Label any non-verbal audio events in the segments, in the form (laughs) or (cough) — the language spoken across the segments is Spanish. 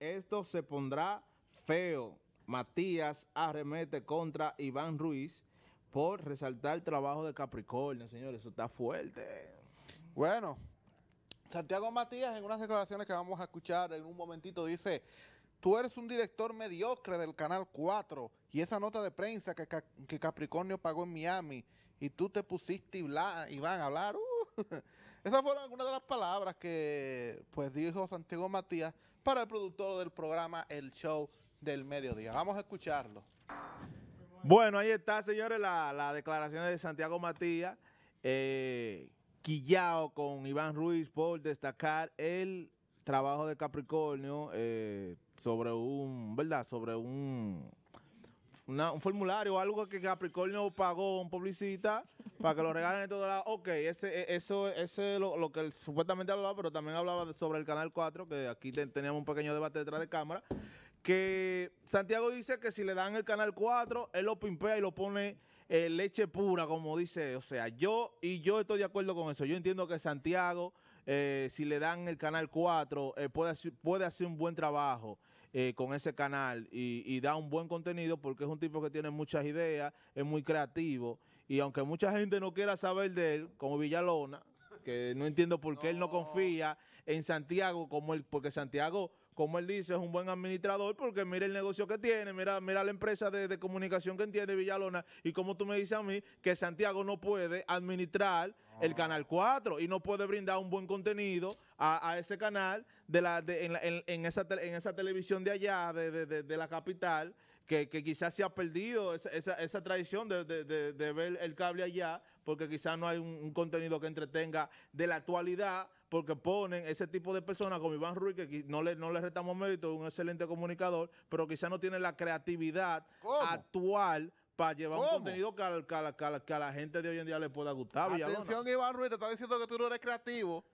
esto se pondrá feo. Matías arremete contra Iván Ruiz por resaltar el trabajo de Capricornio, señores. Eso está fuerte. Bueno, Santiago Matías en unas declaraciones que vamos a escuchar en un momentito dice, tú eres un director mediocre del Canal 4 y esa nota de prensa que, Capricornio pagó en Miami y tú te pusiste y, van a hablar. (laughs) Esas fueron algunas de las palabras que pues dijo Santiago Matías para el productor del programa El Show del Mediodía. Vamos a escucharlo. Bueno, ahí está, señores, la, declaración de Santiago Matías, eh, quillao con Iván Ruiz por destacar el trabajo de Capricornio eh, sobre un, ¿verdad? Sobre un un formulario o algo que Capricornio pagó un publicista para que lo regalen en todo lado. Ok, ese, e, eso es lo, lo que él supuestamente hablaba, pero también hablaba sobre el Canal 4, que aquí teníamos un pequeño debate detrás de cámara, que Santiago dice que si le dan el Canal 4, él lo pimpea y lo pone eh, leche pura, como dice. O sea, yo y yo estoy de acuerdo con eso. Yo entiendo que Santiago, eh, si le dan el Canal 4, eh, puede, puede hacer un buen trabajo. Eh, con ese canal y, da un buen contenido porque es un tipo que tiene muchas ideas, es muy creativo y aunque mucha gente no quiera saber de él, como Villalona, que no entiendo por qué él no confía en Santiago como el porque Santiago como él dice, es un buen administrador porque mira el negocio que tiene, mira, mira la empresa de, comunicación que tiene Villalona y como tú me dices a mí que Santiago no puede administrar el ah. Canal 4 y no puede brindar un buen contenido a, ese canal de la, en, en, en, esa, en esa televisión de allá, de, de la capital que, quizás se ha perdido esa, tradición de, ver el cable allá, porque quizás no hay un, contenido que entretenga de la actualidad, porque ponen ese tipo de personas como Iván Ruiz, que no le, no le retamos mérito, es un excelente comunicador, pero quizás no tiene la creatividad actual para llevar un contenido que a, la gente de hoy en día le pueda gustar. Atención, Iván Ruiz, te está diciendo que tú no eres creativo.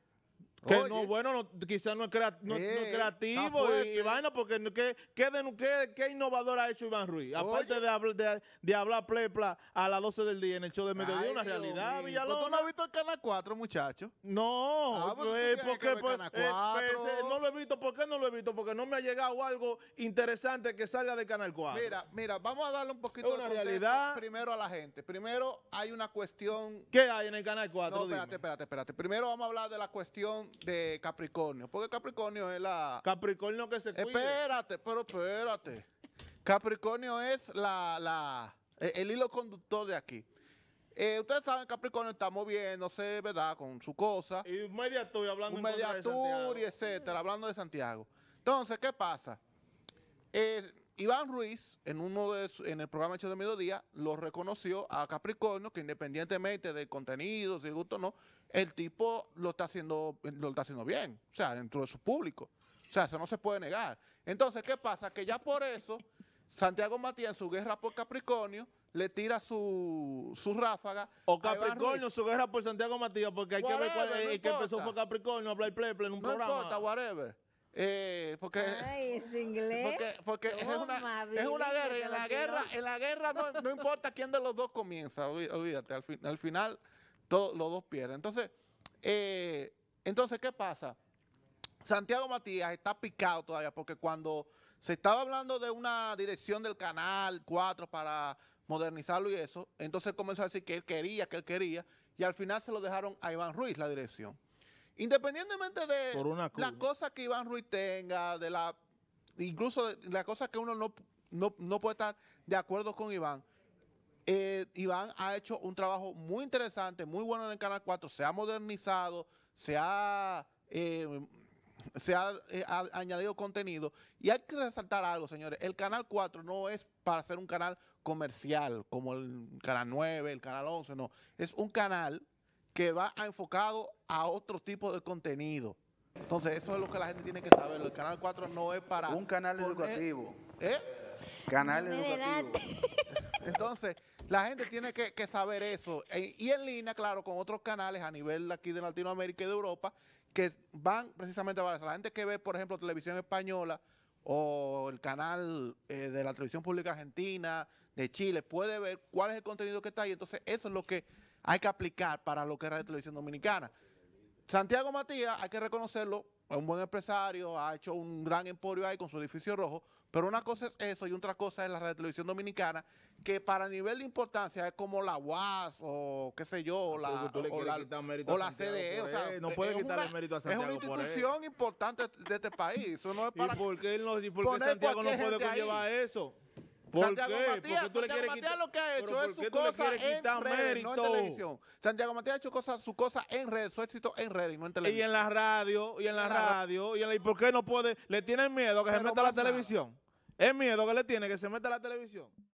Que no, bueno, quizás no es, eh, creativo y, porque ¿qué, qué, innovador ha hecho Iván Ruiz? Aparte de, de, hablar plepla a las 12 del día en el show de mediodía, una realidad, Villalobos. ¿Tú no has visto el Canal 4, muchachos No, ah, pues, porque, pues, eh, pues, eh, no lo he visto. ¿Por qué no lo he visto? Porque no me ha llegado algo interesante que salga de Canal 4. Mira, mira, vamos a darle un poquito de realidad. primero a la gente. Primero hay una cuestión... ¿Qué hay en el Canal 4? No, espérate, espérate, espérate. Primero vamos a hablar de la cuestión de Capricornio, porque Capricornio es la... Capricornio que se cuide. Espérate, pero espérate. Capricornio es la, e, el hilo conductor de aquí. Eh, ustedes saben, que Capricornio está moviéndose, ¿verdad? Con su cosa. Y media tour, hablando de y etcétera, hablando de Santiago. Entonces, ¿qué pasa? Eh, Iván Ruiz, en uno de en el programa Hecho de Mediodía, lo reconoció a Capricornio, que independientemente del contenido, si gusto o no, el tipo lo está haciendo, lo está haciendo bien, o sea, dentro de su público. O sea, eso no se puede negar. Entonces, ¿qué pasa? Que ya por eso, Santiago Matías, en su guerra por Capricornio, le tira su, su ráfaga. O Capricornio, su guerra por Santiago Matías, porque hay que ver cuál es el que empezó por Capricornio a hablar pleple en un programa. No importa, whatever. Eh, porque, es Porque, una, guerra. Y en la guerra, en la guerra no, importa quién de los dos comienza, olvídate. Al, final, todos los dos pierden. Entonces, eh, entonces, ¿qué pasa? Santiago Matías está picado todavía porque cuando se estaba hablando de una dirección del canal 4 para modernizarlo y eso, entonces comenzó a decir que él quería, que él quería, y al final se lo dejaron a Iván Ruiz la dirección. Independientemente de las cosas que Iván Ruiz tenga, de la incluso las cosas que uno no, no, puede estar de acuerdo con Iván, eh, Iván ha hecho un trabajo muy interesante, muy bueno en el Canal 4, se ha modernizado, se ha, eh, se ha eh, añadido contenido. Y hay que resaltar algo, señores, el Canal 4 no es para ser un canal comercial como el Canal 9, el Canal 11, no, es un canal que va enfocado a otro tipo de contenido. Entonces, eso es lo que la gente tiene que saber. El Canal 4 no es para... Un canal educativo. ¿Eh? Canal educativo. (laughs) Entonces, la gente tiene que, saber eso. E, y en línea, claro, con otros canales a nivel de aquí de Latinoamérica y de Europa, que van precisamente para eso. La gente que ve, por ejemplo, televisión española o el canal eh, de la televisión pública argentina, de Chile, puede ver cuál es el contenido que está ahí. Entonces, eso es lo que hay que aplicar para lo que es Radio Televisión Dominicana. Santiago Matías, hay que reconocerlo, es un buen empresario, ha hecho un gran emporio ahí con su edificio rojo, pero una cosa es eso y otra cosa es la radio televisión dominicana, que para nivel de importancia es como la UAS o qué sé yo, o la, o CDE. no puede quitar el mérito a Santiago Es una institución importante de este país. (laughs) ¿Y por qué, por qué Santiago no puede conllevar eso? Santiago Matías, tú Santiago Matías lo que ha hecho es su cosa en redes, no en televisión. Santiago Matías ha hecho cosas, su cosa en redes, su éxito en redes, no en televisión. Y en la radio, y en la, radio, y, en por qué no puede? ¿Le tienen miedo que se meta a la televisión? ¿Es miedo que le tiene que se meta a la televisión?